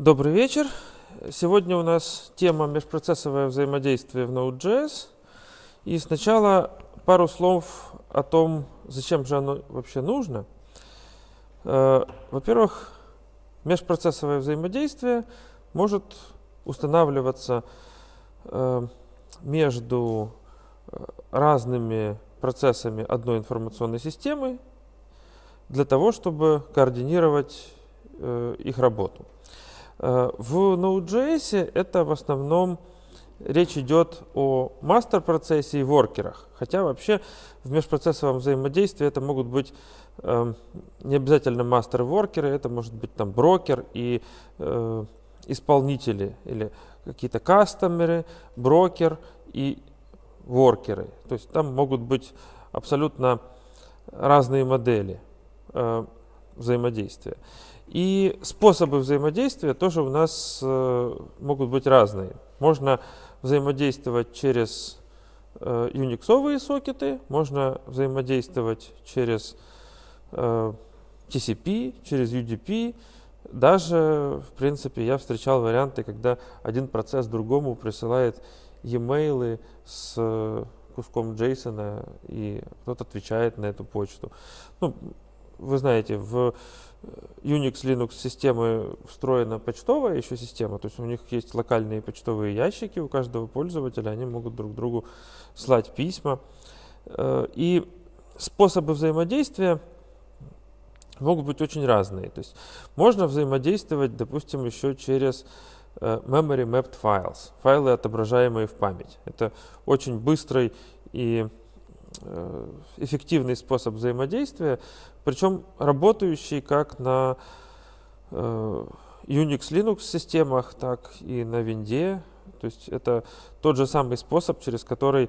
Добрый вечер. Сегодня у нас тема межпроцессовое взаимодействие в Node.js. И сначала пару слов о том, зачем же оно вообще нужно. Э, во-первых, межпроцессовое взаимодействие может устанавливаться э, между э, разными процессами одной информационной системы для того, чтобы координировать их работу. Э, в Node.js это в основном речь идет о мастер-процессе и воркерах. Хотя вообще в межпроцессовом взаимодействии это могут быть эм, не обязательно мастер и воркеры, это может быть там брокер и э, исполнители или какие-то кастомеры, брокер и воркеры. То есть там могут быть абсолютно разные модели э, взаимодействия. И способы взаимодействия тоже у нас э, могут быть разные. Можно взаимодействовать через э, Unix сокеты, можно взаимодействовать через э, TCP, через UDP. Даже, в принципе, я встречал варианты, когда один процесс другому присылает e-mail с э, куском JSON, и тот отвечает на эту почту. Ну, вы знаете, в э, Unix, Linux системы встроена почтовая еще система, то есть у них есть локальные почтовые ящики у каждого пользователя, они могут друг другу слать письма. Э, и способы взаимодействия могут быть очень разные. То есть можно взаимодействовать, допустим, еще через э, memory mapped files, файлы, отображаемые в память. Это очень быстрый и Э, эффективный способ взаимодействия, причем работающий как на э, Unix Linux системах, так и на Винде. То есть это тот же самый способ, через который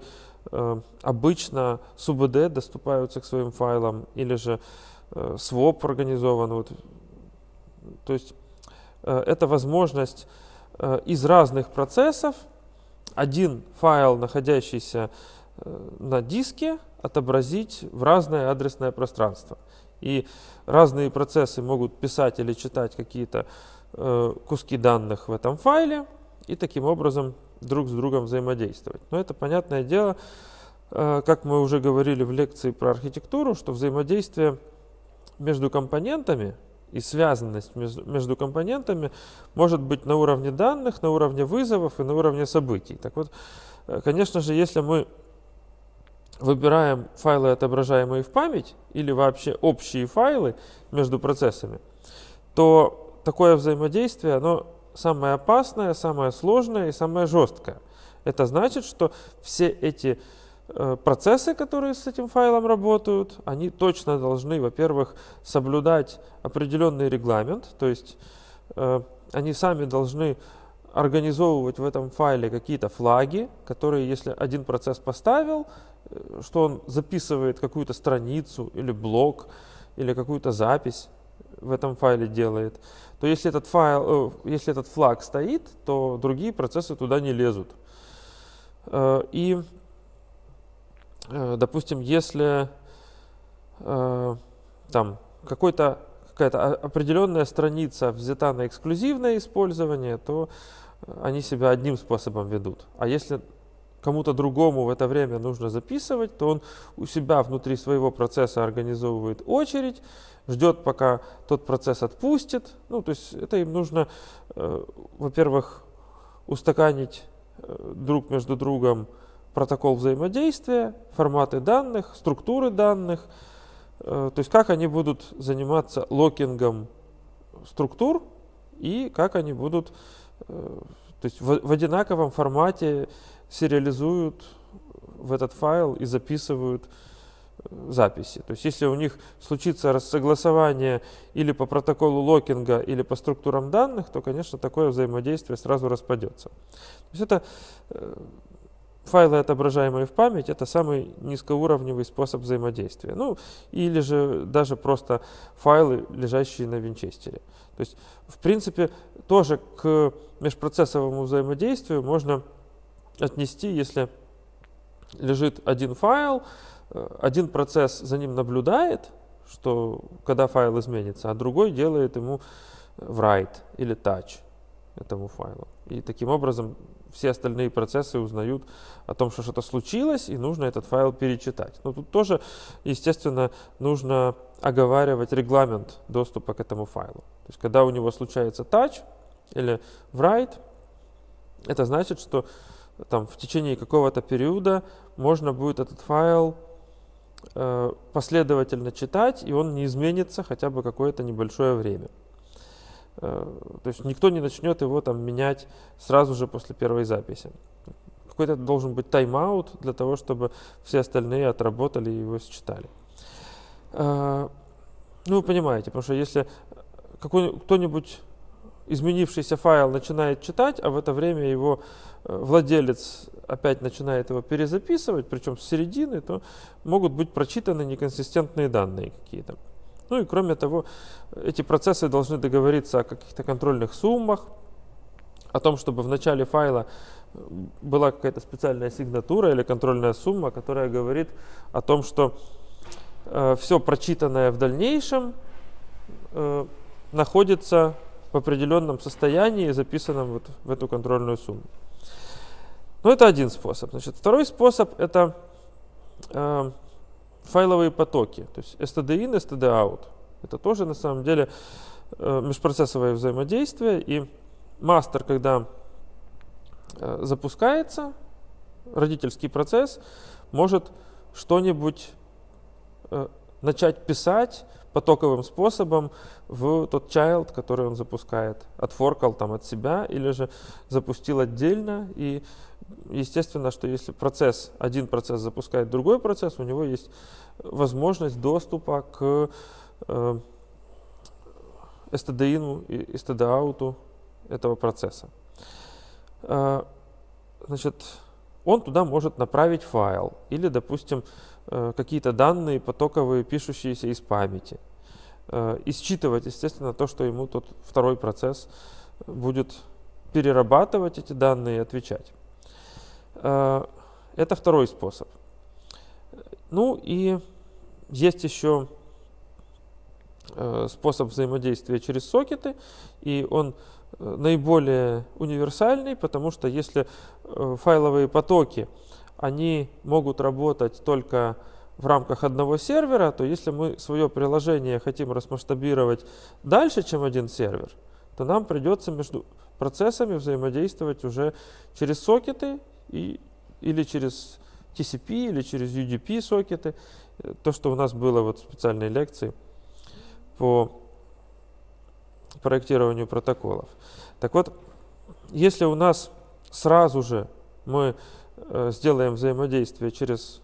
э, обычно subd доступаются к своим файлам, или же своп организован. Вот. То есть это возможность из разных процессов один файл, находящийся Э, на диске отобразить в разное адресное пространство. И разные процессы могут писать или читать какие-то э, куски данных в этом файле и таким образом друг с другом взаимодействовать. Но это понятное дело, э, как мы уже говорили в лекции про архитектуру, что взаимодействие между компонентами и связанность между компонентами может быть на уровне данных, на уровне вызовов и на уровне событий. Так вот, э, конечно же, если мы выбираем файлы, отображаемые в память, или вообще общие файлы между процессами, то такое взаимодействие, оно самое опасное, самое сложное и самое жесткое. Это значит, что все эти э, процессы, которые с этим файлом работают, они точно должны, во-первых, соблюдать определенный регламент, то есть э, они сами должны организовывать в этом файле какие-то флаги, которые, если один процесс поставил, что он записывает какую-то страницу или блок или какую-то запись в этом файле делает, то если этот файл, э, если этот флаг стоит, то другие процессы туда не лезут. Э, и, э, допустим, если там какой-то какая-то определенная страница взята на эксклюзивное использование, то они себя одним способом ведут. А если кому-то другому в это время нужно записывать, то он у себя внутри своего процесса организовывает очередь, ждет, пока тот процесс отпустит. Ну, то есть это им нужно, э, во-первых, устаканить э, друг между другом протокол взаимодействия, форматы данных, структуры данных, э, то есть как они будут заниматься локингом структур и как они будут э, то есть в, в одинаковом формате сериализуют в этот файл и записывают э, записи. То есть если у них случится рассогласование или по протоколу локинга, или по структурам данных, то, конечно, такое взаимодействие сразу распадется. То есть это э, файлы, отображаемые в память, это самый низкоуровневый способ взаимодействия. Ну, или же даже просто файлы, лежащие на винчестере. То есть, в принципе, тоже к межпроцессовому взаимодействию можно отнести, если лежит один файл, э, один процесс за ним наблюдает, что когда файл изменится, а другой делает ему э, write или touch этому файлу. И таким образом все остальные процессы узнают о том, что что-то случилось, и нужно этот файл перечитать. Но тут тоже, естественно, нужно оговаривать регламент доступа к этому файлу. То есть, когда у него случается touch или write, это значит, что там в течение какого-то периода можно будет этот файл э, последовательно читать, и он не изменится хотя бы какое-то небольшое время. Э, то есть никто не начнет его там менять сразу же после первой записи. Какой-то должен быть тайм-аут для того, чтобы все остальные отработали и его считали. Э, ну, вы понимаете, потому что если какой-нибудь кто изменившийся файл начинает читать, а в это время его э, владелец опять начинает его перезаписывать, причем с середины, то могут быть прочитаны неконсистентные данные какие-то. Ну и кроме того, эти процессы должны договориться о каких-то контрольных суммах, о том, чтобы в начале файла э, была какая-то специальная сигнатура или контрольная сумма, которая говорит о том, что э, все прочитанное в дальнейшем э, находится в определенном состоянии, записанном вот в эту контрольную сумму. Но ну, это один способ. Значит, второй способ это э, файловые потоки, то есть std-in, std-out. Это тоже на самом деле э, межпроцессовое взаимодействие. И мастер, когда э, запускается, родительский процесс может что-нибудь э, начать писать, потоковым способом в тот child, который он запускает. Отфоркал там от себя или же запустил отдельно. И естественно, что если процесс, один процесс запускает другой процесс, у него есть возможность доступа к э, std и std этого процесса. Э, значит, он туда может направить файл или, допустим, Э, какие-то данные потоковые, пишущиеся из памяти. Э, и считывать, естественно, то, что ему тот второй процесс будет перерабатывать эти данные и отвечать. Э, это второй способ. Ну и есть еще способ взаимодействия через сокеты, и он наиболее универсальный, потому что если файловые потоки – они могут работать только в рамках одного сервера, то если мы свое приложение хотим расмасштабировать дальше, чем один сервер, то нам придется между процессами взаимодействовать уже через сокеты и, или через TCP, или через UDP сокеты. То, что у нас было вот в специальной лекции по проектированию протоколов. Так вот, если у нас сразу же мы Э, сделаем взаимодействие через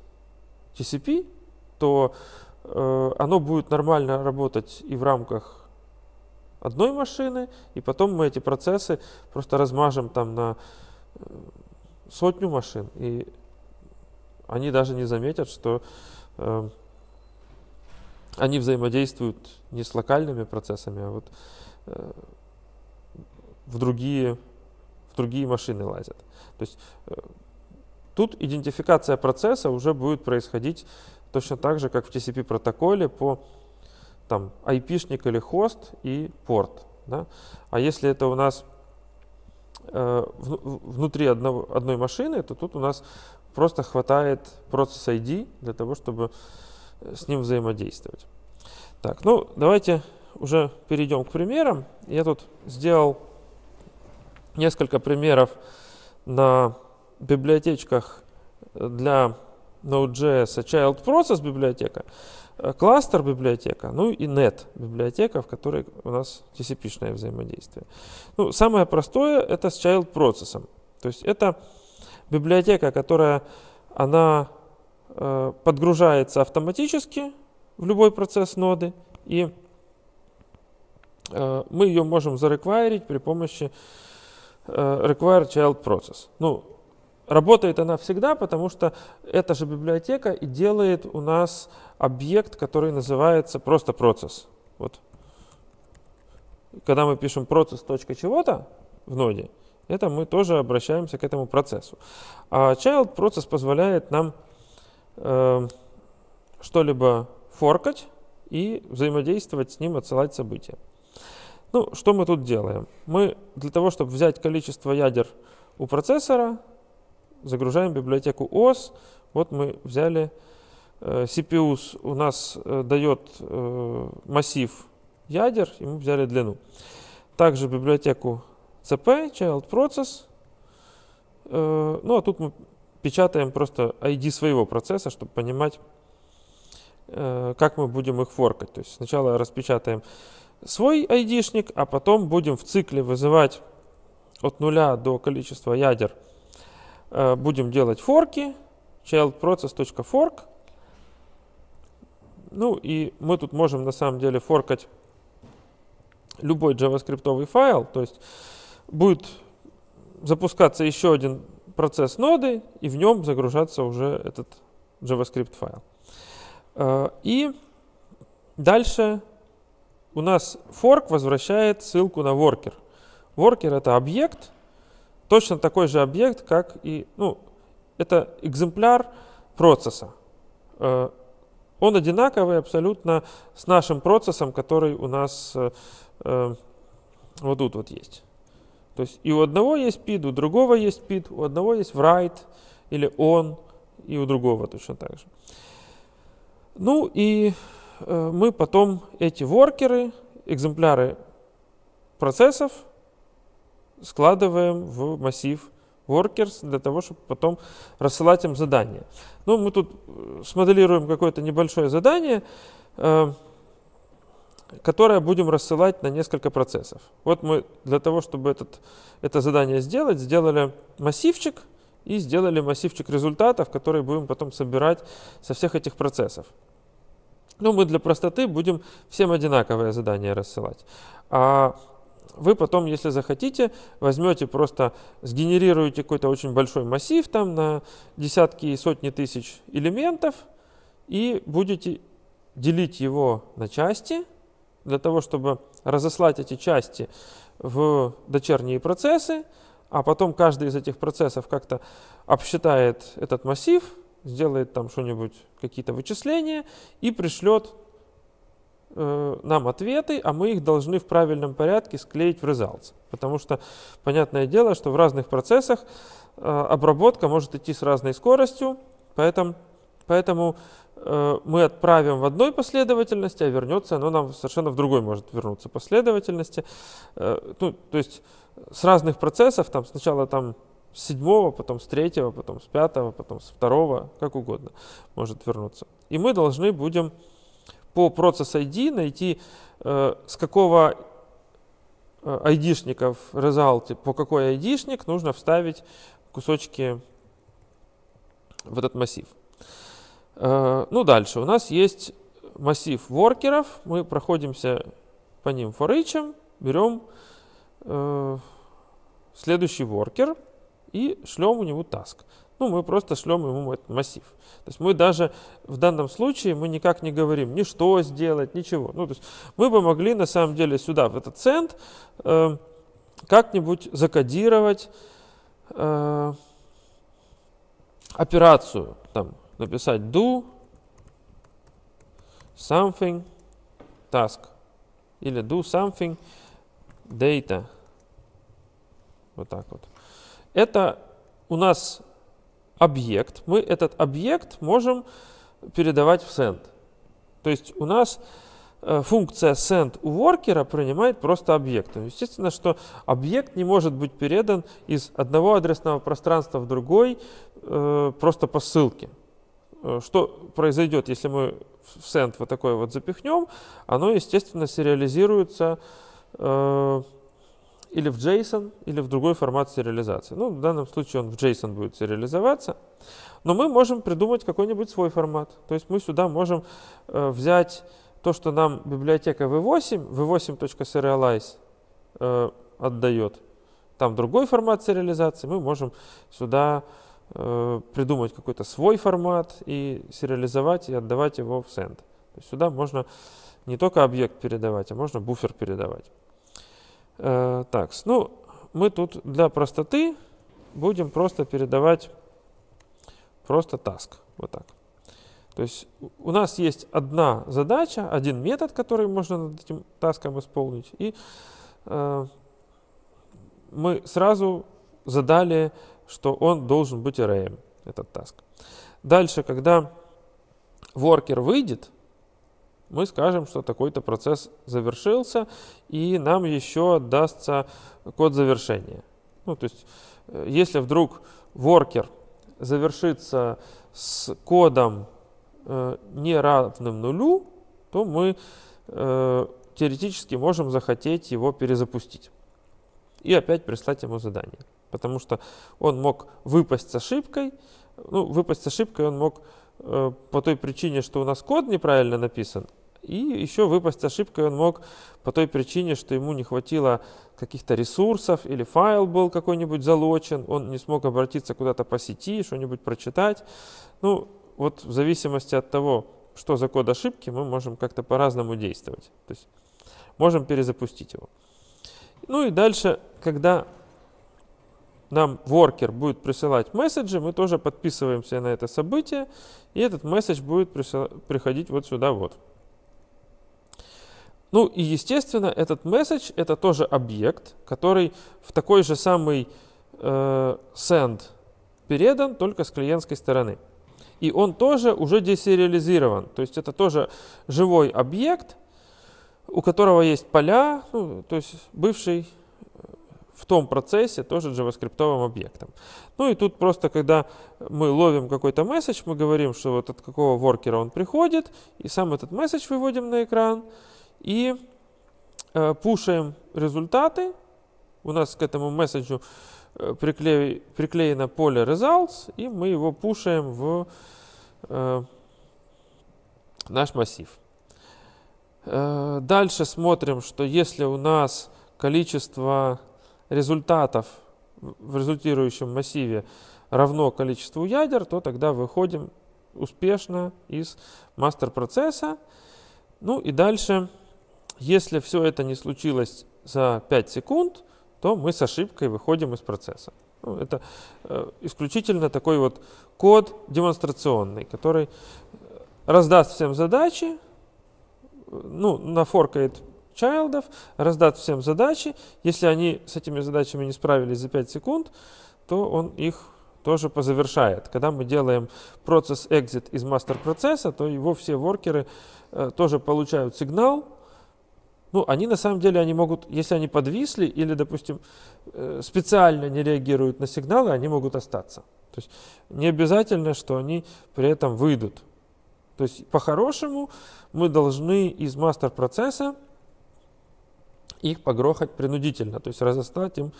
TCP, то э, оно будет нормально работать и в рамках одной машины, и потом мы эти процессы просто размажем там на э, сотню машин, и они даже не заметят, что э, они взаимодействуют не с локальными процессами, а вот э, в другие в другие машины лазят. То есть э, Тут идентификация процесса уже будет происходить точно так же, как в TCP протоколе по там, IP-шник или хост и порт. Да? А если это у нас э, внутри одного, одной машины, то тут у нас просто хватает процесс ID для того, чтобы э, с ним взаимодействовать. Так, ну давайте уже перейдем к примерам. Я тут сделал несколько примеров на библиотечках для Node.js а Child Process библиотека, кластер э, библиотека, ну и net библиотека, в которой у нас TCP-шное взаимодействие. Ну, самое простое это с Child Process. То есть это библиотека, которая она э, подгружается автоматически в любой процесс ноды, и э, мы ее можем зареквайрить при помощи э, require child process. Ну, Работает она всегда, потому что эта же библиотека и делает у нас объект, который называется просто процесс. Вот. Когда мы пишем процесс чего-то в ноде, это мы тоже обращаемся к этому процессу. А child процесс позволяет нам э, что-либо форкать и взаимодействовать с ним, отсылать события. Ну, что мы тут делаем? Мы для того, чтобы взять количество ядер у процессора, загружаем библиотеку OS. Вот мы взяли э, CPU у нас э, дает э, массив ядер, и мы взяли длину. Также библиотеку CP, child process. Ну а тут мы печатаем просто ID своего процесса, чтобы понимать, как мы будем их форкать. То есть сначала распечатаем свой ID-шник, а потом будем в цикле вызывать от нуля до количества ядер Э, будем делать форки, childprocess.fork. Ну и мы тут можем на самом деле форкать любой JavaScript файл, то есть будет запускаться еще один процесс ноды, и в нем загружаться уже этот JavaScript файл. Э, и дальше у нас fork возвращает ссылку на worker. Worker это объект, точно такой же объект, как и... Ну, это экземпляр процесса. Э, он одинаковый абсолютно с нашим процессом, который у нас э, э, вот тут вот есть. То есть и у одного есть PID, у другого есть PID, у одного есть write или on, и у другого точно так же. Ну и мы потом эти воркеры, экземпляры процессов, складываем в массив workers для того, чтобы потом рассылать им задание. Ну, мы тут э, смоделируем какое-то небольшое задание, э, которое будем рассылать на несколько процессов. Вот мы для того, чтобы этот, это задание сделать, сделали массивчик и сделали массивчик результатов, которые будем потом собирать со всех этих процессов. Ну, мы для простоты будем всем одинаковое задание рассылать. А вы потом, если захотите, возьмете просто, сгенерируете какой-то очень большой массив там на десятки и сотни тысяч элементов и будете делить его на части для того, чтобы разослать эти части в дочерние процессы, а потом каждый из этих процессов как-то обсчитает этот массив, сделает там что-нибудь, какие-то вычисления и пришлет Э, нам ответы, а мы их должны в правильном порядке склеить в results. Потому что понятное дело, что в разных процессах э, обработка может идти с разной скоростью, поэтому, поэтому э, мы отправим в одной последовательности, а вернется оно нам совершенно в другой может вернуться последовательности. ну, то есть с разных процессов, там сначала там с седьмого, потом с третьего, потом с пятого, потом с второго, как угодно может вернуться. И мы должны будем по процесс ID найти, э, с какого э, в result, по какой айдишник нужно вставить кусочки в этот массив. Э, ну, дальше. У нас есть массив воркеров. Мы проходимся по ним for each, берем э, следующий воркер и шлем у него task. Ну, мы просто шлем ему этот массив. То есть мы даже в данном случае мы никак не говорим ни что сделать, ничего. Ну, то есть мы бы могли на самом деле сюда, в этот цент, э, как-нибудь закодировать э, операцию. Там написать do something task или do something data. Вот так вот. Это у нас объект, мы этот объект можем передавать в send. То есть у нас э, функция send у воркера принимает просто объект ну, Естественно, что объект не может быть передан из одного адресного пространства в другой э, просто по ссылке. Э, что произойдет, если мы в send вот такое вот запихнем? Оно, естественно, сериализируется или в JSON, или в другой формат сериализации. Ну, в данном случае он в JSON будет сериализоваться, но мы можем придумать какой-нибудь свой формат. То есть мы сюда можем э, взять то, что нам библиотека v8, v8.serialize э, отдает. Там другой формат сериализации, мы можем сюда э, придумать какой-то свой формат и сериализовать и отдавать его в send. То есть сюда можно не только объект передавать, а можно буфер передавать. Э, так, ну, мы тут для простоты будем просто передавать просто task. Вот так. То есть у нас есть одна задача, один метод, который можно над этим таском исполнить. И э, мы сразу задали, что он должен быть array, этот таск. Дальше, когда воркер выйдет, мы скажем, что такой-то процесс завершился, и нам еще отдастся код завершения. Ну, то есть, э, если вдруг воркер завершится с кодом э, не равным нулю, то мы э, теоретически можем захотеть его перезапустить и опять прислать ему задание. Потому что он мог выпасть с ошибкой. Ну, выпасть с ошибкой он мог э, по той причине, что у нас код неправильно написан, и еще выпасть ошибкой он мог по той причине, что ему не хватило каких-то ресурсов или файл был какой-нибудь залочен, он не смог обратиться куда-то по сети, что-нибудь прочитать. Ну, вот в зависимости от того, что за код ошибки, мы можем как-то по-разному действовать. То есть можем перезапустить его. Ну и дальше, когда нам worker будет присылать месседжи, мы тоже подписываемся на это событие, и этот месседж будет приходить вот сюда вот. Ну и, естественно, этот message — это тоже объект, который в такой же самый э, send передан, только с клиентской стороны. И он тоже уже десериализирован. То есть это тоже живой объект, у которого есть поля, ну, то есть бывший э, в том процессе тоже JavaScript объектом. Ну и тут просто, когда мы ловим какой-то месседж, мы говорим, что вот от какого воркера он приходит, и сам этот месседж выводим на экран, и э, пушаем результаты. У нас к этому месседжу прикле... приклеено поле results, и мы его пушаем в э, наш массив. Э, дальше смотрим, что если у нас количество результатов в результирующем массиве равно количеству ядер, то тогда выходим успешно из мастер-процесса. Ну и дальше если все это не случилось за 5 секунд, то мы с ошибкой выходим из процесса. Ну, это э, исключительно такой вот код демонстрационный, который э, раздаст всем задачи, э, ну, нафоркает чайлдов, раздаст всем задачи. Если они с этими задачами не справились за 5 секунд, то он их тоже позавершает. Когда мы делаем процесс exit из мастер-процесса, то его все воркеры э, тоже получают сигнал, ну, они на самом деле, они могут, если они подвисли или, допустим, э, специально не реагируют на сигналы, они могут остаться. То есть не обязательно, что они при этом выйдут. То есть по-хорошему мы должны из мастер-процесса их погрохать принудительно, то есть разостать им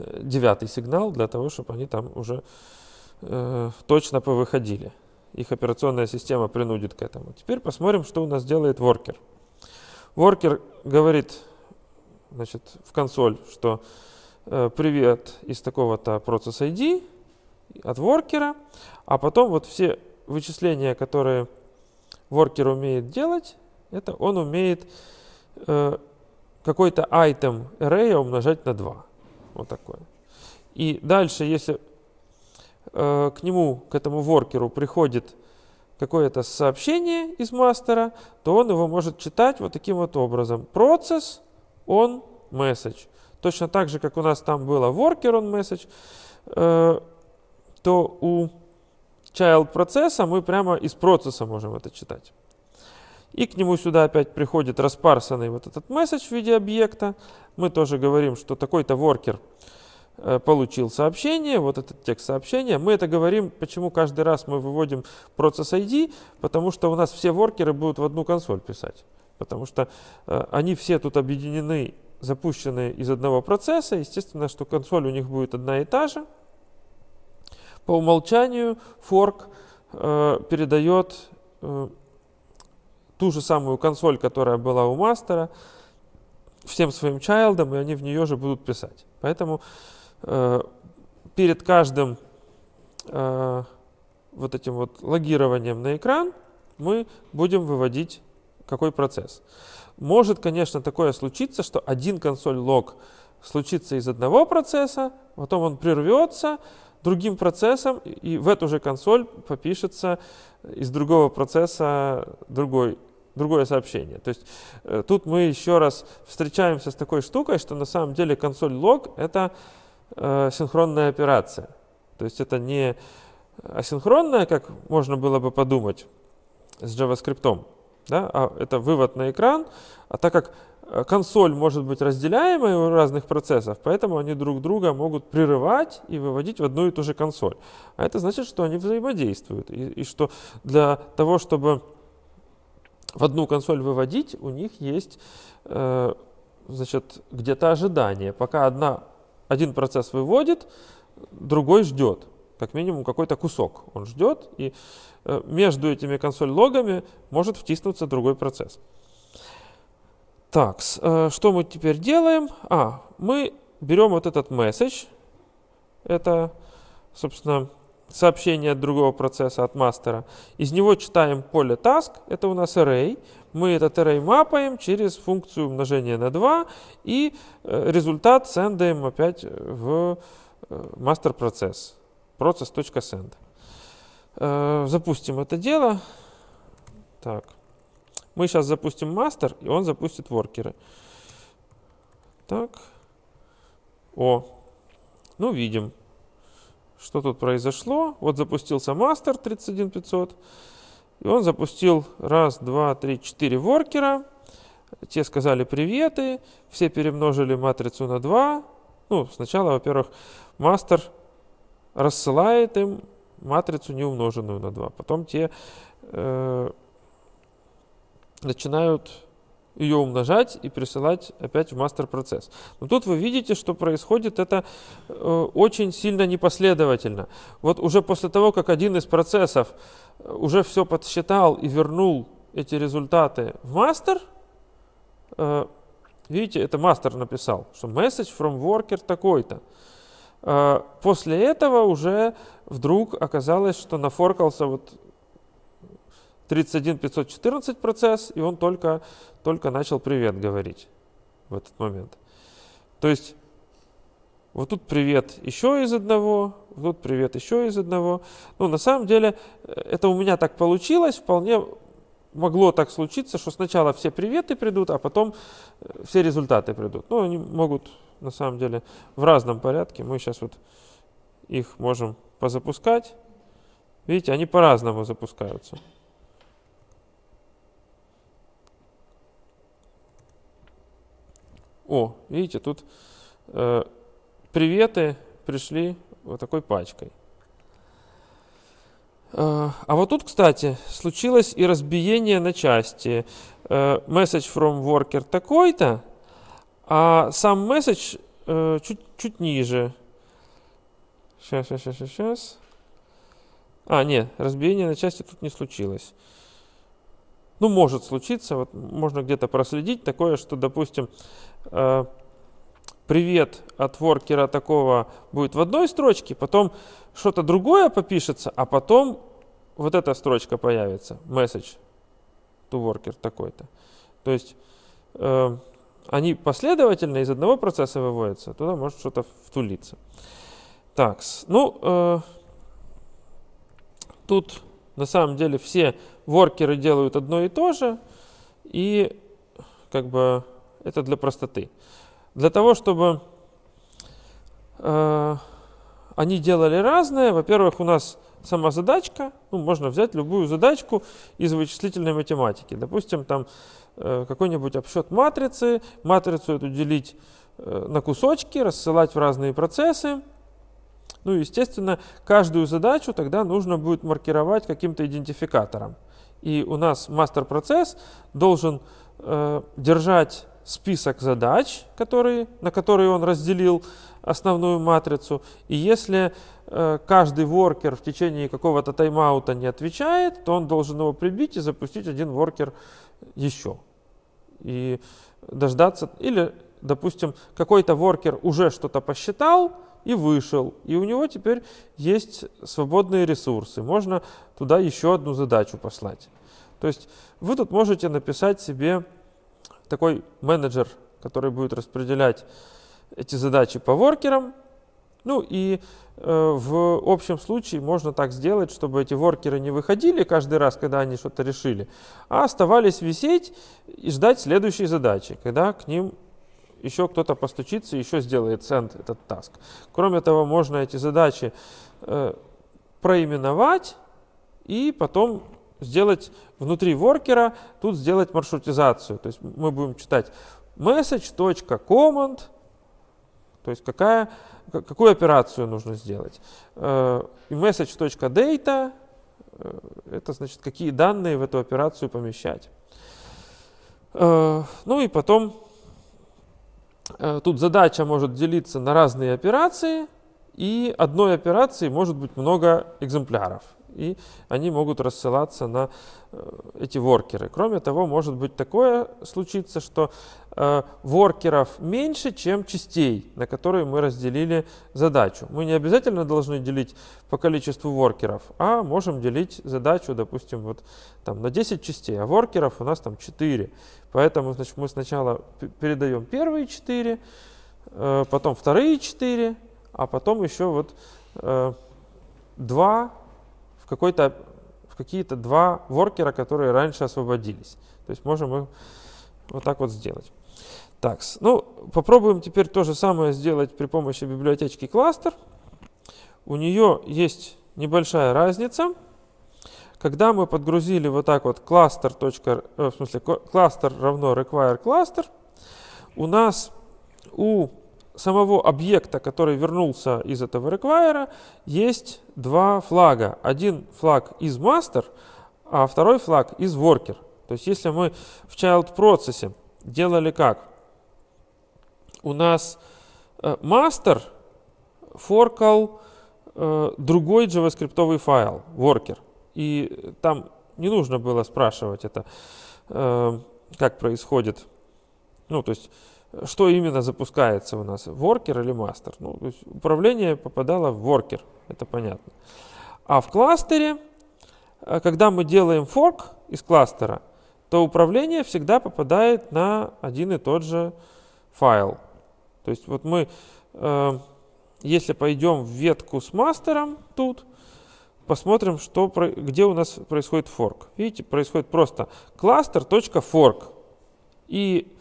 э, девятый сигнал для того, чтобы они там уже э, точно повыходили. Их операционная система принудит к этому. Теперь посмотрим, что у нас делает воркер. Воркер говорит значит, в консоль, что э, привет из такого-то процесса ID от воркера, а потом вот все вычисления, которые воркер умеет делать, это он умеет э, какой-то item array умножать на 2. Вот такое. И дальше, если э, к нему, к этому воркеру приходит какое-то сообщение из мастера, то он его может читать вот таким вот образом. Процесс он message. Точно так же, как у нас там было worker on message, э, то у child процесса мы прямо из процесса можем это читать. И к нему сюда опять приходит распарсанный вот этот месседж в виде объекта. Мы тоже говорим, что такой-то worker – Э, получил сообщение, вот этот текст сообщения. Мы это говорим, почему каждый раз мы выводим процесс ID, потому что у нас все воркеры будут в одну консоль писать. Потому что э, они все тут объединены, запущены из одного процесса. Естественно, что консоль у них будет одна и та же. По умолчанию форк э, передает э, ту же самую консоль, которая была у мастера, всем своим чайлдам, и они в нее же будут писать. Поэтому Э, перед каждым э, вот этим вот логированием на экран мы будем выводить какой процесс. Может, конечно, такое случиться, что один консоль лог случится из одного процесса, потом он прервется другим процессом, и в эту же консоль попишется из другого процесса другой другое сообщение. То есть э, тут мы еще раз встречаемся с такой штукой, что на самом деле консоль лог это Э, синхронная операция. То есть это не асинхронная, как можно было бы подумать с JavaScript, да, а это вывод на экран, а так как э, консоль может быть разделяемой у разных процессов, поэтому они друг друга могут прерывать и выводить в одну и ту же консоль. А это значит, что они взаимодействуют, и, и что для того, чтобы в одну консоль выводить, у них есть э, значит, где-то ожидание. Пока одна один процесс выводит, другой ждет. Как минимум какой-то кусок он ждет, и э, между этими консоль-логами может втиснуться другой процесс. Так, э, что мы теперь делаем? А, мы берем вот этот месседж, это, собственно, сообщение от другого процесса, от мастера. Из него читаем поле task, это у нас array. Мы этот array мапаем через функцию умножения на 2 и э, результат сендаем опять в э, мастер процесс. Process.send. Э, запустим это дело. Так. Мы сейчас запустим мастер, и он запустит воркеры. Так. О. Ну, видим. Что тут произошло? Вот запустился мастер 31500. И он запустил раз, два, три, четыре воркера. Те сказали приветы. Все перемножили матрицу на 2. Ну, сначала, во-первых, мастер рассылает им матрицу неумноженную на 2. Потом те э, начинают ее умножать и присылать опять в мастер-процесс. Но тут вы видите, что происходит это э, очень сильно непоследовательно. Вот уже после того, как один из процессов э, уже все подсчитал и вернул эти результаты в мастер, э, видите, это мастер написал, что message from worker такой-то. Э, после этого уже вдруг оказалось, что нафоркался вот 31514 процесс, и он только, только начал привет говорить в этот момент. То есть вот тут привет еще из одного, вот тут привет еще из одного. Ну, на самом деле, э, это у меня так получилось, вполне могло так случиться, что сначала все приветы придут, а потом э, все результаты придут. Ну, они могут, на самом деле, в разном порядке. Мы сейчас вот их можем позапускать. Видите, они по-разному запускаются. О, видите, тут э, приветы пришли вот такой пачкой. Э, а вот тут, кстати, случилось и разбиение на части. Э, message from worker такой-то, а сам message э, чуть, чуть ниже. Сейчас, сейчас, сейчас, сейчас. А, нет, разбиение на части тут не случилось ну, может случиться, вот можно где-то проследить такое, что, допустим, э, привет от воркера такого будет в одной строчке, потом что-то другое попишется, а потом вот эта строчка появится, message to worker такой-то. То есть э, они последовательно из одного процесса выводятся, туда может что-то втулиться. Так, ну, э, тут на самом деле все воркеры делают одно и то же, и как бы это для простоты. Для того, чтобы э, они делали разное, во-первых, у нас сама задачка, ну, можно взять любую задачку из вычислительной математики. Допустим, там э, какой-нибудь обсчет матрицы, матрицу эту делить э, на кусочки, рассылать в разные процессы. Ну, естественно, каждую задачу тогда нужно будет маркировать каким-то идентификатором. И у нас мастер-процесс должен э, держать список задач, которые, на которые он разделил основную матрицу. И если э, каждый воркер в течение какого-то тайм-аута не отвечает, то он должен его прибить и запустить один воркер еще. И дождаться, или, допустим, какой-то воркер уже что-то посчитал, и вышел. И у него теперь есть свободные ресурсы. Можно туда еще одну задачу послать. То есть вы тут можете написать себе такой менеджер, который будет распределять эти задачи по воркерам. Ну и э, в общем случае можно так сделать, чтобы эти воркеры не выходили каждый раз, когда они что-то решили, а оставались висеть и ждать следующей задачи, когда к ним еще кто-то постучится, еще сделает send этот task. Кроме того, можно эти задачи э, проименовать и потом сделать внутри воркера, тут сделать маршрутизацию. То есть мы будем читать message.command, то есть какая, какую операцию нужно сделать. Э, и message.data, э, это значит, какие данные в эту операцию помещать. Э, ну и потом Э, тут задача может делиться на разные операции, и одной операции может быть много экземпляров. И они могут рассылаться на э, эти воркеры. Кроме того, может быть такое случится, что Э, воркеров меньше, чем частей, на которые мы разделили задачу. Мы не обязательно должны делить по количеству воркеров, а можем делить задачу, допустим, вот там на 10 частей, а воркеров у нас там 4. Поэтому значит, мы сначала передаем первые 4, э, потом вторые 4, а потом еще вот 2 э, в какой-то какие-то два воркера, которые раньше освободились. То есть можем их вот так вот сделать. Так, ну попробуем теперь то же самое сделать при помощи библиотечки кластер. У нее есть небольшая разница. Когда мы подгрузили вот так вот кластер, э, в смысле кластер равно require Cluster, у нас у самого объекта, который вернулся из этого require, есть два флага. Один флаг из master, а второй флаг из worker. То есть если мы в child процессе делали как? у нас мастер э, форкал э, другой JavaScript файл, worker. И там не нужно было спрашивать это, э, как происходит. Ну, то есть, что именно запускается у нас, worker или master. Ну, то есть управление попадало в worker, это понятно. А в кластере, когда мы делаем fork из кластера, то управление всегда попадает на один и тот же файл. То есть вот мы, э, если пойдем в ветку с мастером тут, посмотрим, что, где у нас происходит форк. Видите, происходит просто кластер.форк. И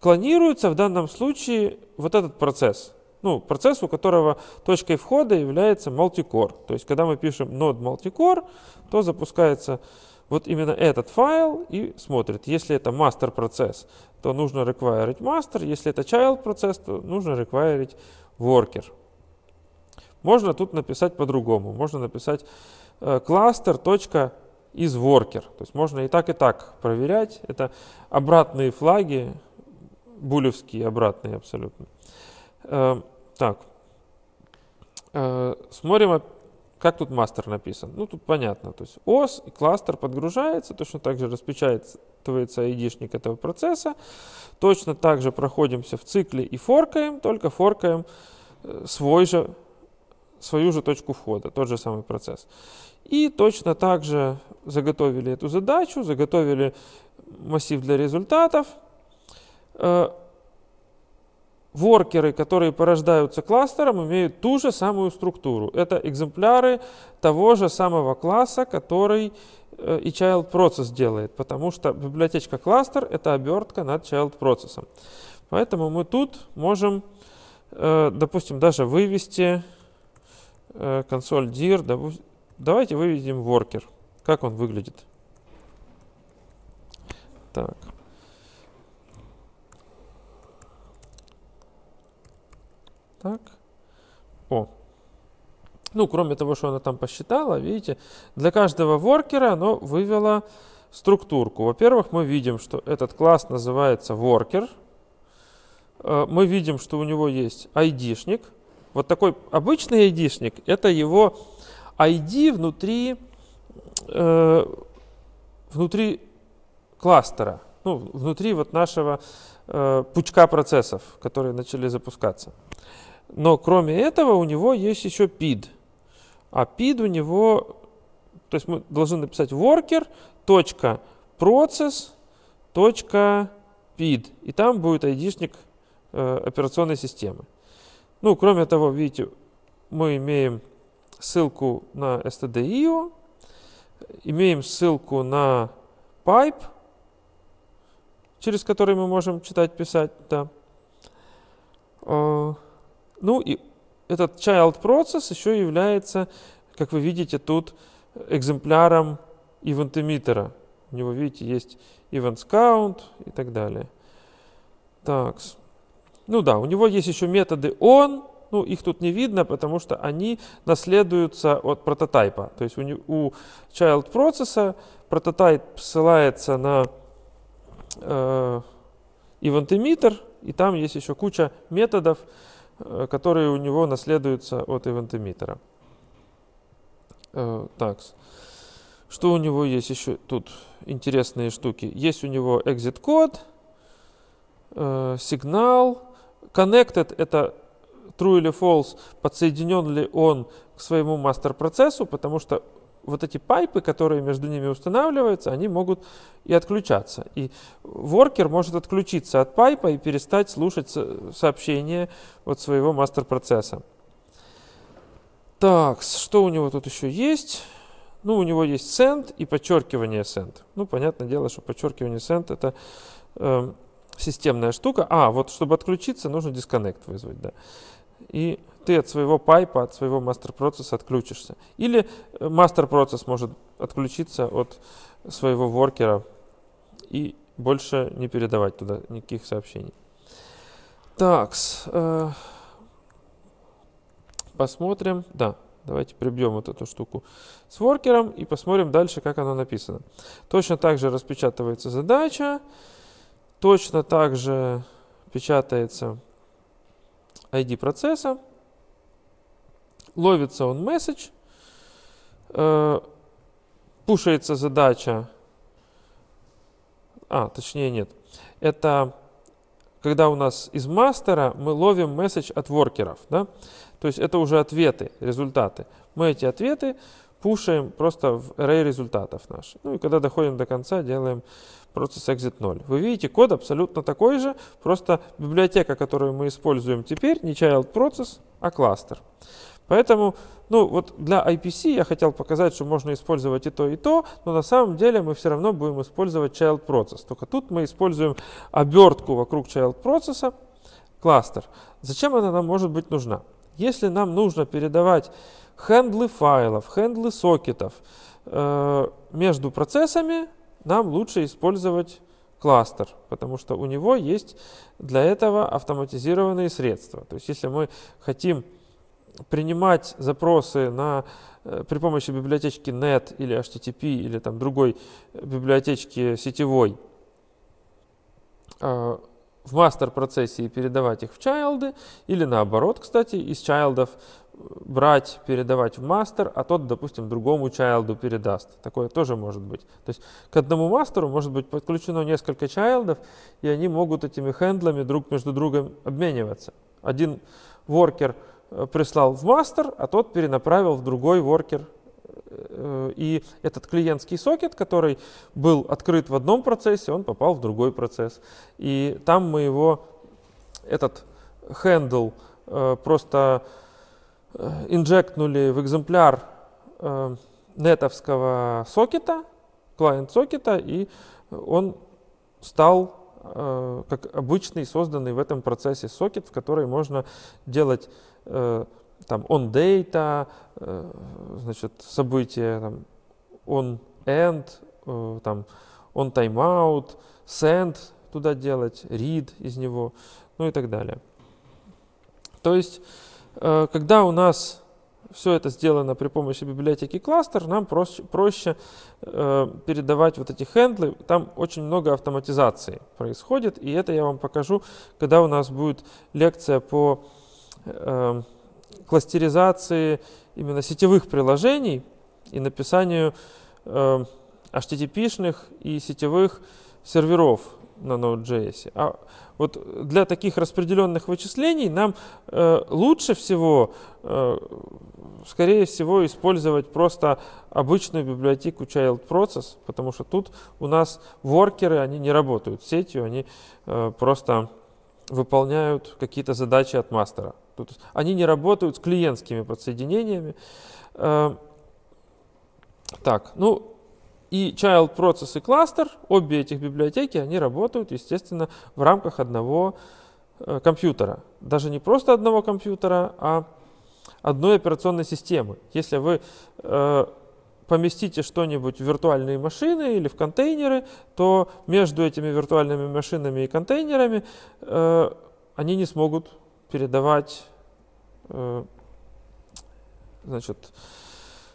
клонируется в данном случае вот этот процесс. Ну, процесс, у которого точкой входа является multicore. То есть, когда мы пишем node multicore, то запускается вот именно этот файл и смотрит. Если это мастер процесс, то нужно requirить master. Если это child процесс, то нужно requirить worker. Можно тут написать по-другому. Можно написать кластер э, из То есть можно и так, и так проверять. Это обратные флаги, булевские обратные абсолютно. Эм, так, э, смотрим как тут мастер написан? Ну, тут понятно. То есть ос и кластер подгружается, точно так же распечатывается id этого процесса. Точно так же проходимся в цикле и форкаем, только форкаем э, свой же, свою же точку входа, тот же самый процесс. И точно так же заготовили эту задачу, заготовили массив для результатов. Э, Воркеры, которые порождаются кластером, имеют ту же самую структуру. Это экземпляры того же самого класса, который э, и child process делает, потому что библиотечка кластер — это обертка над child процессом. Поэтому мы тут можем, э, допустим, даже вывести э, консоль dir. Давайте выведем worker, как он выглядит. Так. Так. О. Ну, кроме того, что она там посчитала, видите, для каждого воркера она вывела структурку. Во-первых, мы видим, что этот класс называется worker. Э, мы видим, что у него есть ID-шник. Вот такой обычный ID-шник – это его ID внутри, э, внутри кластера, ну, внутри вот нашего э, пучка процессов, которые начали запускаться. Но кроме этого у него есть еще PID. А PID у него, то есть мы должны написать worker, точка, процесс, точка, PID. И там будет айдишник э, операционной системы. Ну, кроме того, видите, мы имеем ссылку на stdio, имеем ссылку на pipe, через который мы можем читать, писать, да. А, ну и этот child процесс еще является, как вы видите тут, экземпляром ивентэмитера. У него, видите, есть events count и так далее. Так. Ну да, у него есть еще методы on, ну, их тут не видно, потому что они наследуются от прототайпа. То есть у, у child процесса прототайп ссылается на э, event emitter, и там есть еще куча методов, Э, которые у него наследуются от ивентемитера. Э, так, что у него есть еще тут интересные штуки? Есть у него exit код, э, сигнал, connected это true или false, подсоединен ли он к своему мастер процессу, потому что вот эти пайпы, которые между ними устанавливаются, они могут и отключаться. И воркер может отключиться от пайпа и перестать слушать сообщение вот своего мастер-процесса. Так, что у него тут еще есть? Ну, у него есть send и подчеркивание send. Ну, понятное дело, что подчеркивание send это э, системная штука. А, вот чтобы отключиться, нужно disconnect вызвать, да. И ты от своего пайпа, от своего мастер-процесса отключишься. Или э, мастер-процесс может отключиться от своего воркера и больше не передавать туда никаких сообщений. Так, э, посмотрим. Да, давайте прибьем вот эту штуку с воркером и посмотрим дальше, как она написана. Точно так же распечатывается задача, точно так же печатается ID процесса ловится он месседж, э, пушается задача, а, точнее нет, это когда у нас из мастера мы ловим месседж от воркеров, да? то есть это уже ответы, результаты. Мы эти ответы пушаем просто в array результатов наши. Ну и когда доходим до конца, делаем процесс exit 0. Вы видите, код абсолютно такой же, просто библиотека, которую мы используем теперь, не child process, а кластер. Поэтому ну, вот для IPC я хотел показать, что можно использовать и то, и то, но на самом деле мы все равно будем использовать child process. Только тут мы используем обертку вокруг child process, кластер. Зачем она нам может быть нужна? Если нам нужно передавать хендлы файлов, хендлы сокетов э, между процессами, нам лучше использовать кластер, потому что у него есть для этого автоматизированные средства. То есть если мы хотим принимать запросы на, э, при помощи библиотечки NET или HTTP или там другой э, библиотечки сетевой а, в мастер-процессе и передавать их в чайлды, или наоборот, кстати, из чайлдов э, брать, передавать в мастер, а тот, допустим, другому чайлду передаст. Такое тоже может быть. То есть к одному мастеру может быть подключено несколько чайлдов, и они могут этими хендлами друг между другом обмениваться. Один воркер – Э, прислал в мастер, а тот перенаправил в другой воркер. Э, и этот клиентский сокет, который был открыт в одном процессе, он попал в другой процесс. И там мы его, этот handle, э, просто инжектнули в экземпляр нетовского сокета, клиент сокета, и он стал как обычный созданный в этом процессе сокет, в который можно делать Э, там on data, э, значит, события там, on end, э, там on timeout, send туда делать, read из него, ну и так далее. То есть, когда у нас все это сделано при помощи библиотеки кластер, нам проще, проще э, передавать вот эти хендлы. Там очень много автоматизации происходит, и это я вам покажу, когда у нас будет лекция по э, кластеризации именно сетевых приложений и написанию э, эм, HTTP-шных и сетевых серверов на Node.js. А вот для таких распределенных вычислений нам э, лучше всего, э, скорее всего, использовать просто обычную библиотеку Child Process, потому что тут у нас воркеры, они не работают сетью, они э, просто выполняют какие-то задачи от мастера. Ну, они не работают с клиентскими подсоединениями. Эм, так, ну и child process и Cluster, обе этих библиотеки, они работают, естественно, в рамках одного э, компьютера. Даже не просто одного компьютера, а одной операционной системы. Если вы э, поместите что-нибудь в виртуальные машины или в контейнеры, то между этими виртуальными машинами и контейнерами э, они не смогут передавать, э, значит,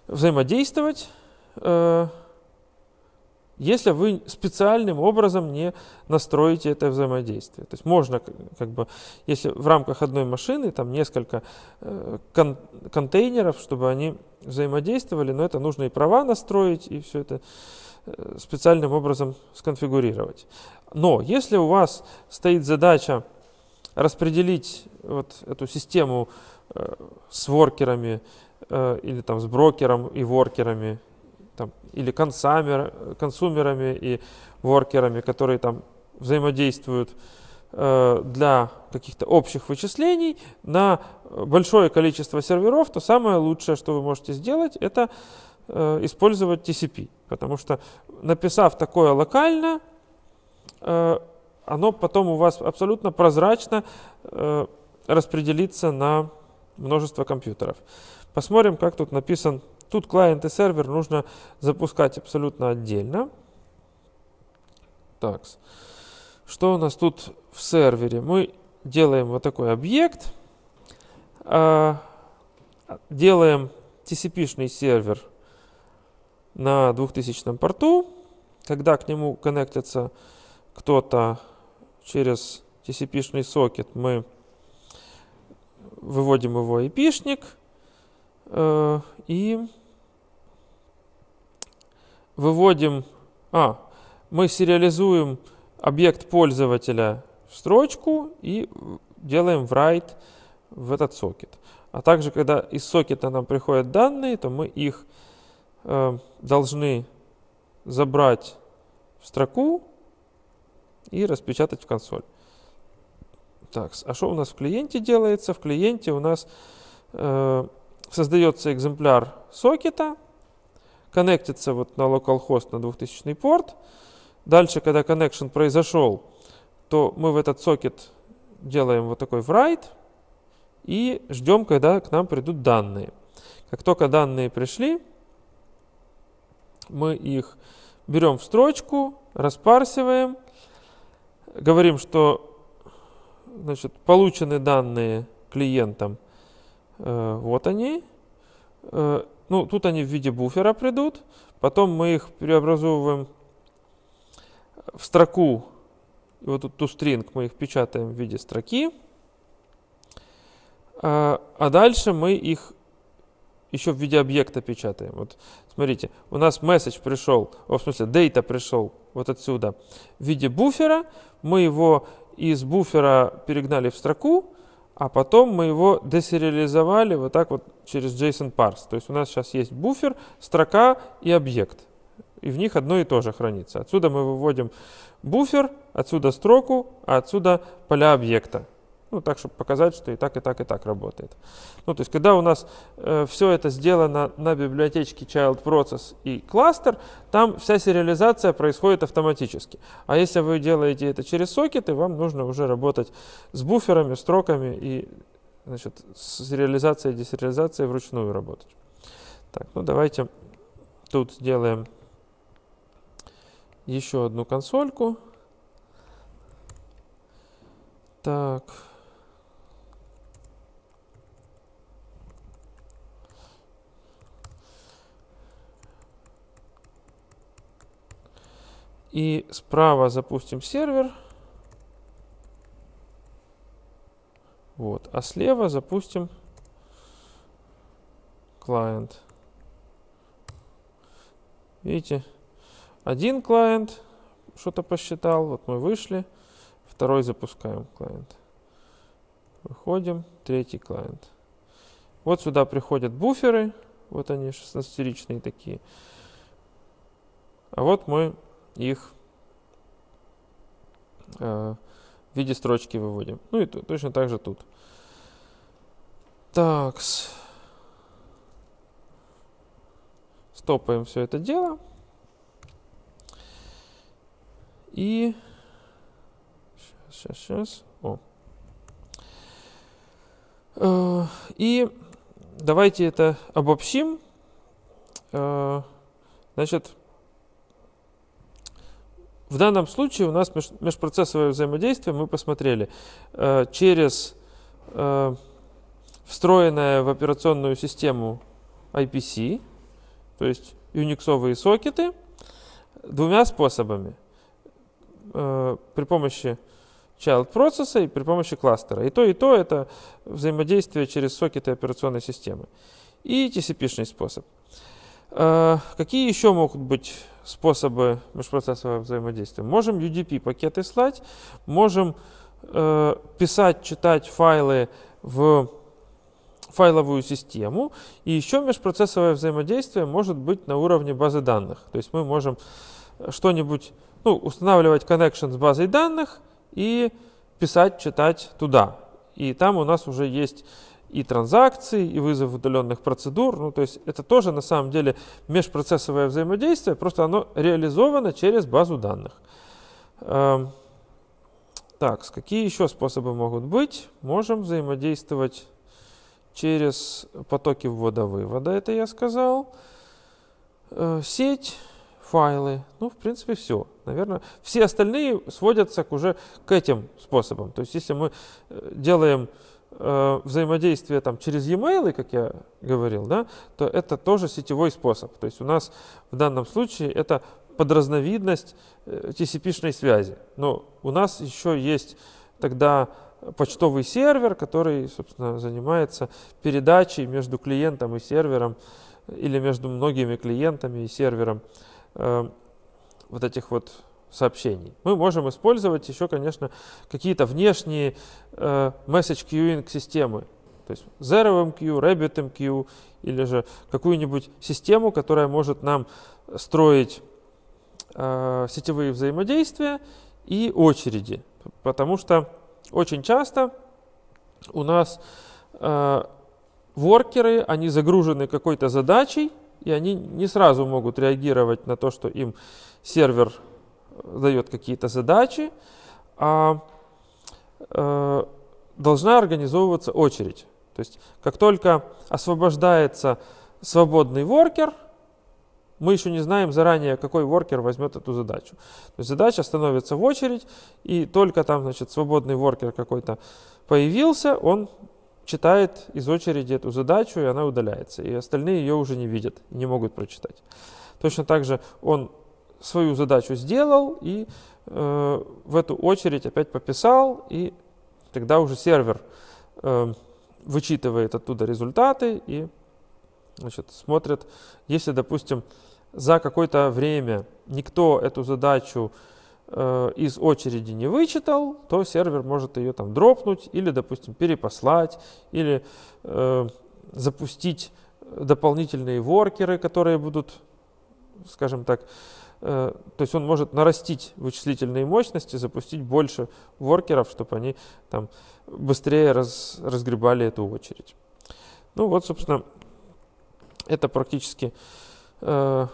взаимодействовать, э, если вы специальным образом не настроите это взаимодействие. То есть можно, как бы, если в рамках одной машины там несколько э, кон контейнеров, чтобы они взаимодействовали, но это нужно и права настроить, и все это специальным образом сконфигурировать. Но если у вас стоит задача распределить вот эту систему э, с воркерами э, или там с брокером и воркерами, там, или консамер, консумерами и воркерами, которые там взаимодействуют э, для каких-то общих вычислений на большое количество серверов, то самое лучшее, что вы можете сделать, это э, использовать TCP. Потому что написав такое локально, э, оно потом у вас абсолютно прозрачно э, распределится на множество компьютеров. Посмотрим, как тут написан. Тут клиент и сервер нужно запускать абсолютно отдельно. Так, что у нас тут в сервере? Мы делаем вот такой объект, э, делаем TCP-шный сервер на 2000 порту, когда к нему коннектится кто-то через TCP-шный сокет мы выводим его IP-шник э, и выводим, а, мы сериализуем объект пользователя в строчку и делаем write в этот сокет. А также, когда из сокета нам приходят данные, то мы их э, должны забрать в строку и распечатать в консоль. Так, а что у нас в клиенте делается? В клиенте у нас э, создается экземпляр сокета, коннектится вот на localhost на 2000 порт. Дальше, когда connection произошел, то мы в этот сокет делаем вот такой write и ждем, когда к нам придут данные. Как только данные пришли, мы их берем в строчку, распарсиваем – говорим, что значит, получены данные клиентам, э, вот они. Э, ну, тут они в виде буфера придут. Потом мы их преобразовываем в строку. вот тут string мы их печатаем в виде строки. А, а дальше мы их еще в виде объекта печатаем. Вот Смотрите, у нас месседж пришел, о, в смысле, дейта пришел вот отсюда в виде буфера. Мы его из буфера перегнали в строку, а потом мы его десериализовали вот так вот через JSON parse. То есть у нас сейчас есть буфер, строка и объект. И в них одно и то же хранится. Отсюда мы выводим буфер, отсюда строку, а отсюда поля объекта. Ну, так, чтобы показать, что и так, и так, и так работает. Ну, то есть, когда у нас э, все это сделано на библиотечке Child Process и кластер, там вся сериализация происходит автоматически. А если вы делаете это через сокеты, вам нужно уже работать с буферами, строками и значит, с реализацией и десериализацией вручную работать. Так, ну давайте тут сделаем еще одну консольку. Так. И справа запустим сервер. Вот. А слева запустим клиент. Видите? Один клиент что-то посчитал. Вот мы вышли. Второй запускаем клиент. Выходим. Третий клиент. Вот сюда приходят буферы. Вот они, 16-ричные такие. А вот мой их э, в виде строчки выводим. Ну и тут, точно так же тут. Так, Стопаем все это дело. И сейчас, сейчас, сейчас. О. Э, и давайте это обобщим. Э, значит, в данном случае у нас меж, межпроцессовое взаимодействие мы посмотрели э, через э, встроенное в операционную систему IPC, то есть юниксовые сокеты, двумя способами. Э, при помощи child процесса и при помощи кластера. И то, и то это взаимодействие через сокеты операционной системы. И TCP-шный способ. Э, Э, какие еще могут быть способы межпроцессового взаимодействия? Можем UDP-пакеты слать, можем э, писать, читать файлы в файловую систему. И еще межпроцессовое взаимодействие может быть на уровне базы данных. То есть мы можем что-нибудь, ну, устанавливать connection с базой данных и писать, читать туда. И там у нас уже есть и транзакций, и вызов удаленных процедур. Ну, то есть это тоже на самом деле межпроцессовое взаимодействие, просто оно реализовано через базу данных. Эм, так, какие еще способы могут быть? Можем взаимодействовать через потоки ввода-вывода, это я сказал. Э, сеть, файлы, ну, в принципе, все. Наверное, все остальные сводятся к уже к этим способам. То есть если мы э, делаем э, взаимодействие там, через e-mail, как я говорил, да, то это тоже сетевой способ. То есть у нас в данном случае это подразновидность э, TCP-шной связи. Но у нас еще есть тогда почтовый сервер, который, собственно, занимается передачей между клиентом и сервером или между многими клиентами и сервером э, вот этих вот сообщений. Мы можем использовать еще, конечно, какие-то внешние э, message queuing системы. То есть ZeroMQ, RabbitMQ или же какую-нибудь систему, которая может нам строить э, сетевые взаимодействия и очереди. Потому что очень часто у нас э, воркеры, они загружены какой-то задачей, и они не сразу могут реагировать на то, что им сервер дает какие-то задачи, а э, должна организовываться очередь. То есть как только освобождается свободный воркер, мы еще не знаем заранее, какой воркер возьмет эту задачу. То есть задача становится в очередь, и только там, значит, свободный воркер какой-то появился, он читает из очереди эту задачу, и она удаляется, и остальные ее уже не видят, не могут прочитать. Точно так же он свою задачу сделал и э, в эту очередь опять пописал, и тогда уже сервер э, вычитывает оттуда результаты и значит, смотрит, если, допустим, за какое-то время никто эту задачу э, из очереди не вычитал, то сервер может ее там дропнуть или, допустим, перепослать, или э, запустить дополнительные воркеры, которые будут, скажем так, Э, то есть он может нарастить вычислительные мощности, запустить больше воркеров, чтобы они там быстрее раз, разгребали эту очередь. Ну вот, собственно, это практически э,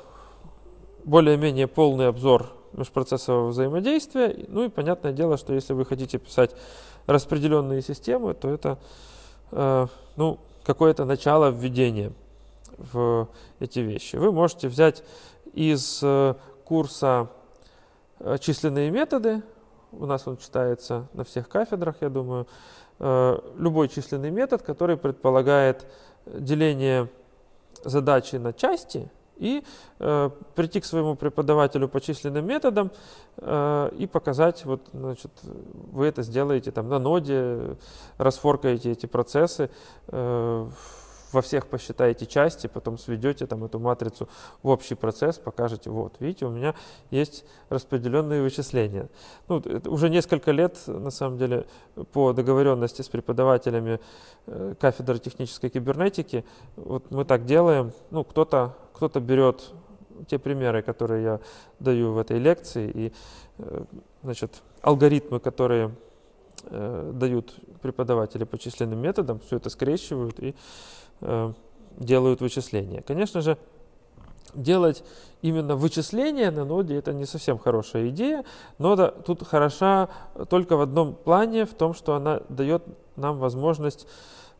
более-менее полный обзор межпроцессового взаимодействия. Ну и понятное дело, что если вы хотите писать распределенные системы, то это э, ну, какое-то начало введения в эти вещи. Вы можете взять из э, курса э, «Численные методы». У нас он читается на всех кафедрах, я думаю. Э, любой численный метод, который предполагает деление задачи на части и э, прийти к своему преподавателю по численным методам и показать, вот, значит, вы это сделаете там на ноде, расфоркаете эти процессы, э, во всех посчитаете части, потом сведете там эту матрицу в общий процесс, покажете, вот, видите, у меня есть распределенные вычисления. Ну, уже несколько лет, на самом деле, по договоренности с преподавателями э, кафедры технической кибернетики, вот мы так делаем, ну, кто-то кто, -то, кто -то берет те примеры, которые я даю в этой лекции, и э, значит, алгоритмы, которые э, дают преподаватели по численным методам, все это скрещивают и э, делают вычисления. Конечно же, делать именно вычисления на ноде это не совсем хорошая идея. Нода тут хороша только в одном плане, в том, что она дает нам возможность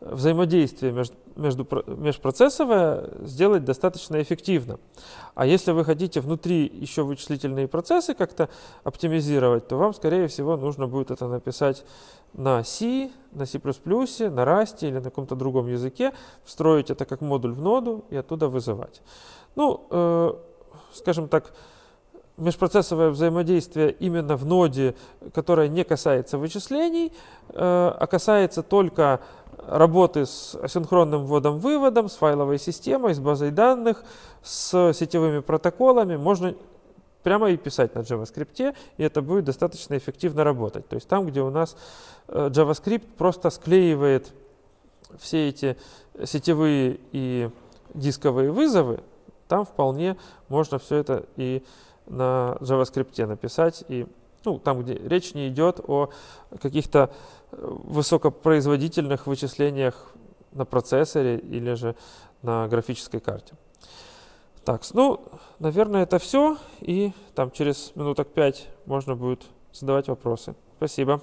взаимодействие между, между, межпроцессовое сделать достаточно эффективно. А если вы хотите внутри еще вычислительные процессы как-то оптимизировать, то вам, скорее всего, нужно будет это написать на C, на C++, на Rust или на каком-то другом языке, встроить это как модуль в ноду и оттуда вызывать. Ну, э, скажем так, межпроцессовое взаимодействие именно в ноде, которое не касается вычислений, э, а касается только работы с асинхронным вводом-выводом, с файловой системой, с базой данных, с сетевыми протоколами можно прямо и писать на JavaScript, и это будет достаточно эффективно работать. То есть там, где у нас э, JavaScript просто склеивает все эти сетевые и дисковые вызовы, там вполне можно все это и на JavaScript написать. И, ну, там, где речь не идет о каких-то высокопроизводительных вычислениях на процессоре или же на графической карте. Так, ну, наверное, это все. И там через минуток пять можно будет задавать вопросы. Спасибо.